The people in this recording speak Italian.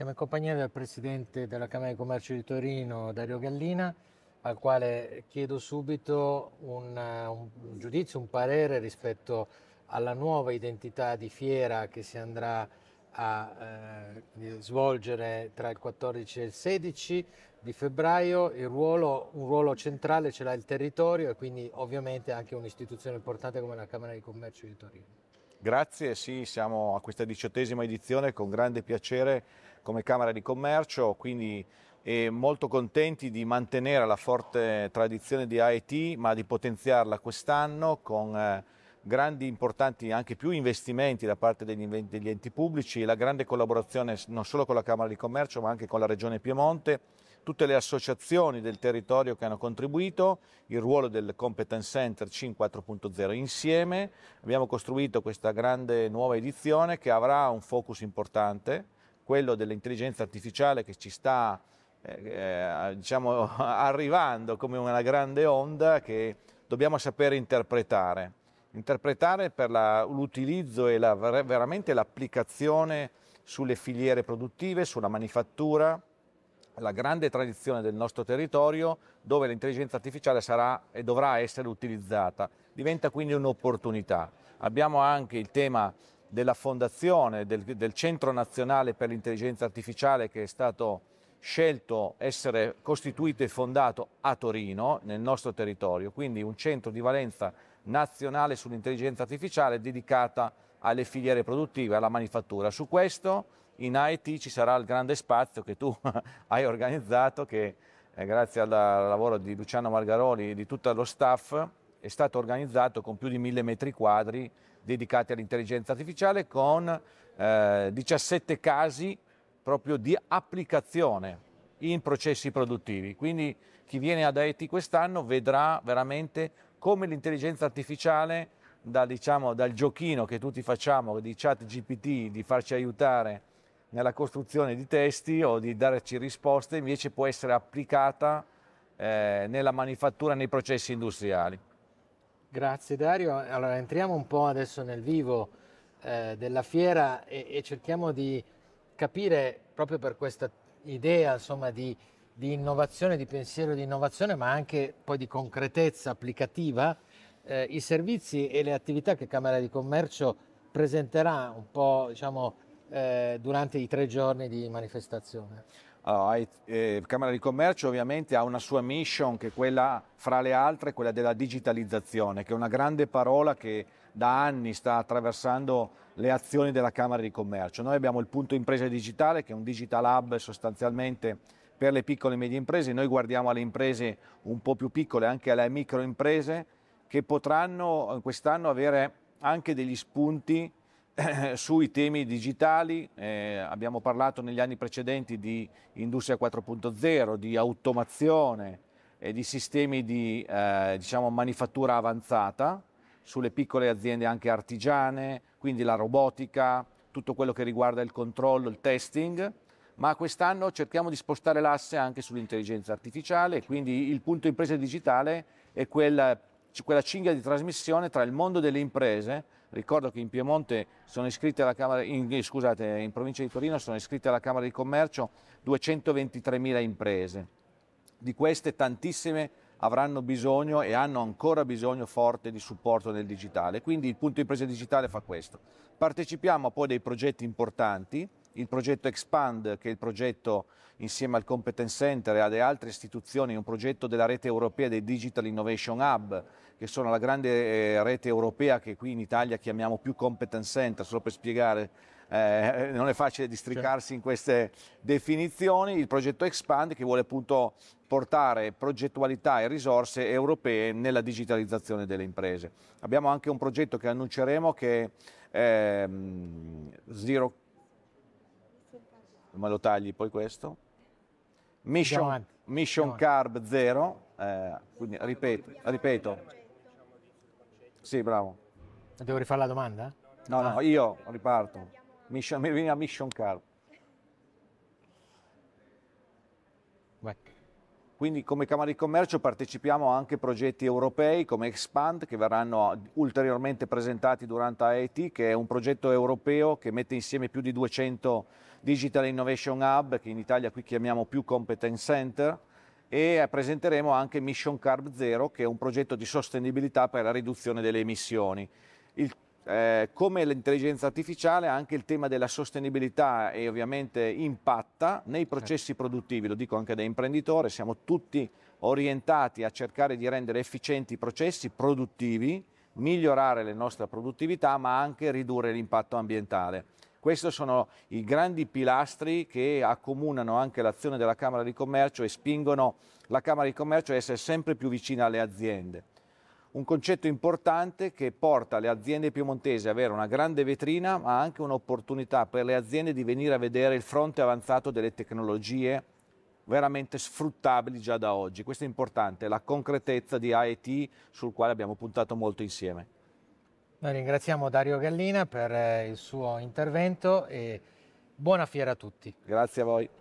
Siamo in compagnia del Presidente della Camera di Commercio di Torino, Dario Gallina, al quale chiedo subito un, un giudizio, un parere rispetto alla nuova identità di fiera che si andrà a eh, svolgere tra il 14 e il 16 di febbraio ruolo, un ruolo centrale ce l'ha il territorio e quindi ovviamente anche un'istituzione importante come la Camera di Commercio di Torino. Grazie, sì, siamo a questa diciottesima edizione con grande piacere come Camera di Commercio, quindi molto contenti di mantenere la forte tradizione di AET, ma di potenziarla quest'anno con eh, grandi, importanti, anche più investimenti da parte degli, degli enti pubblici, e la grande collaborazione non solo con la Camera di Commercio, ma anche con la Regione Piemonte tutte le associazioni del territorio che hanno contribuito, il ruolo del Competence Center CIM 4.0 insieme. Abbiamo costruito questa grande nuova edizione che avrà un focus importante, quello dell'intelligenza artificiale che ci sta eh, eh diciamo, arrivando come una grande onda che dobbiamo sapere interpretare. Interpretare per l'utilizzo e la, veramente l'applicazione sulle filiere produttive, sulla manifattura, la grande tradizione del nostro territorio dove l'intelligenza artificiale sarà e dovrà essere utilizzata. Diventa quindi un'opportunità. Abbiamo anche il tema della fondazione del, del Centro Nazionale per l'Intelligenza Artificiale che è stato scelto essere costituito e fondato a Torino, nel nostro territorio, quindi un centro di valenza nazionale sull'intelligenza artificiale dedicata a alle filiere produttive, alla manifattura. Su questo in IT ci sarà il grande spazio che tu hai organizzato, che eh, grazie al lavoro di Luciano Margaroli e di tutto lo staff è stato organizzato con più di mille metri quadri dedicati all'intelligenza artificiale con eh, 17 casi proprio di applicazione in processi produttivi. Quindi chi viene ad IT quest'anno vedrà veramente come l'intelligenza artificiale da, diciamo, dal giochino che tutti facciamo di chat GPT, di farci aiutare nella costruzione di testi o di darci risposte, invece può essere applicata eh, nella manifattura, nei processi industriali. Grazie Dario. Allora entriamo un po' adesso nel vivo eh, della fiera e, e, cerchiamo di capire proprio per questa idea insomma, di, di innovazione, di pensiero di innovazione, ma anche poi di concretezza applicativa, eh, i servizi e le attività che Camera di Commercio presenterà un po' diciamo, eh, durante i tre giorni di manifestazione? Allora, eh, Camera di Commercio ovviamente ha una sua mission che è quella, fra le altre, quella della digitalizzazione, che è una grande parola che da anni sta attraversando le azioni della Camera di Commercio. Noi abbiamo il punto impresa digitale, che è un digital hub sostanzialmente per le piccole e medie imprese, noi guardiamo alle imprese un po' più piccole, anche alle micro imprese, che potranno quest'anno avere anche degli spunti eh, sui temi digitali, eh, abbiamo parlato negli anni precedenti di industria 4.0, di automazione e di sistemi di eh, diciamo, manifattura avanzata sulle piccole aziende anche artigiane, quindi la robotica, tutto quello che riguarda il controllo, il testing, ma quest'anno cerchiamo di spostare l'asse anche sull'intelligenza artificiale, quindi il punto impresa digitale è quel quella cinghia di trasmissione tra il mondo delle imprese, ricordo che in Piemonte sono iscritte alla Camera, in, eh, scusate, in provincia di Torino sono iscritte alla Camera di Commercio 223.000 imprese, di queste tantissime avranno bisogno e hanno ancora bisogno forte di supporto nel digitale, quindi il punto impresa digitale fa questo. Partecipiamo a poi dei progetti importanti, il progetto Expand, che è il progetto insieme al Competence Center e alle altre istituzioni, un progetto della rete europea dei Digital Innovation Hub, che sono la grande eh, rete europea che qui in Italia chiamiamo più Competence Center, solo per spiegare, eh, non è facile districarsi certo. in queste definizioni, il progetto Expand che vuole appunto portare progettualità e risorse europee nella digitalizzazione delle imprese. Abbiamo anche un progetto che annunceremo che è eh, Zero me lo tagli poi questo. Mission, mission carb zero, eh, quindi ripeto, ripeto. Sì, bravo. Devo rifare la domanda? No, no, ah. io riparto. Mission, mi viene a mission carb. Vai. Quindi come Camera di Commercio partecipiamo anche a progetti europei come Expand che verranno ulteriormente presentati durante AET che è un progetto europeo che mette insieme più di 200 Digital Innovation Hub che in Italia qui chiamiamo più Competence Center e presenteremo anche Mission Carb Zero che è un progetto di sostenibilità per la riduzione delle emissioni. Il eh, come l'intelligenza artificiale anche il tema della sostenibilità e ovviamente impatta nei certo. processi produttivi, lo dico anche da imprenditore, siamo tutti orientati a cercare di rendere efficienti i processi produttivi, migliorare la nostra produttività ma anche ridurre l'impatto ambientale. Questi sono i grandi pilastri che accomunano anche l'azione della Camera di Commercio e spingono la Camera di Commercio a essere sempre più vicina alle aziende un concetto importante che porta le aziende piemontesi ad avere una grande vetrina, ma anche un'opportunità per le aziende di venire a vedere il fronte avanzato delle tecnologie veramente sfruttabili già da oggi. Questo è importante, la concretezza di AET sul quale abbiamo puntato molto insieme. Noi ringraziamo Dario Gallina per eh, il suo intervento e buona fiera a tutti. Grazie a voi.